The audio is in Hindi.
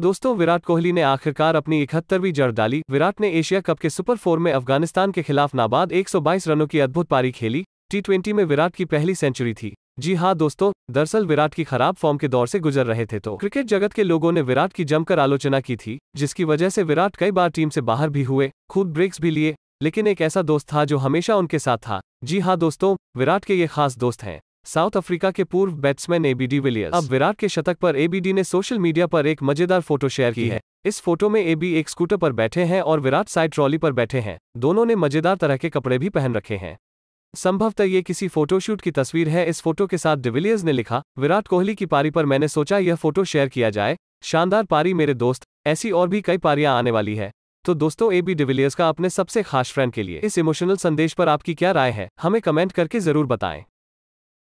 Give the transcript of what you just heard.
दोस्तों विराट कोहली ने आखिरकार अपनी इकहत्तरवीं जड़ डाली विराट ने एशिया कप के सुपर फोर में अफगानिस्तान के खिलाफ नाबाद 122 रनों की अद्भुत पारी खेली टी में विराट की पहली सेंचुरी थी जी हाँ दोस्तों दरअसल विराट की खराब फॉर्म के दौर से गुजर रहे थे तो क्रिकेट जगत के लोगों ने विराट की जमकर आलोचना की थी जिसकी वजह से विराट कई बार टीम से बाहर भी हुए खुद ब्रेक्स भी लिए लेकिन एक ऐसा दोस्त था जो हमेशा उनके साथ था जी हाँ दोस्तों विराट के ये खास दोस्त हैं साउथ अफ्रीका के पूर्व बैट्समैन एबीडी विलियर्स अब विराट के शतक पर एबीडी ने सोशल मीडिया पर एक मजेदार फोटो शेयर की है इस फोटो में एबी एक स्कूटर पर बैठे हैं और विराट साइड ट्रॉली पर बैठे हैं दोनों ने मजेदार तरह के कपड़े भी पहन रखे हैं संभवतः ये किसी फोटोशूट की तस्वीर है इस फोटो के साथ डिविलियर्स ने लिखा विराट कोहली की पारी पर मैंने सोचा यह फोटो शेयर किया जाए शानदार पारी मेरे दोस्त ऐसी और भी कई पारियां आने वाली है तो दोस्तों ए बी डिविलियर्स का अपने सबसे खास फ्रेंड के लिए इस इमोशनल संदेश पर आपकी क्या राय है हमें कमेंट करके जरूर बताएं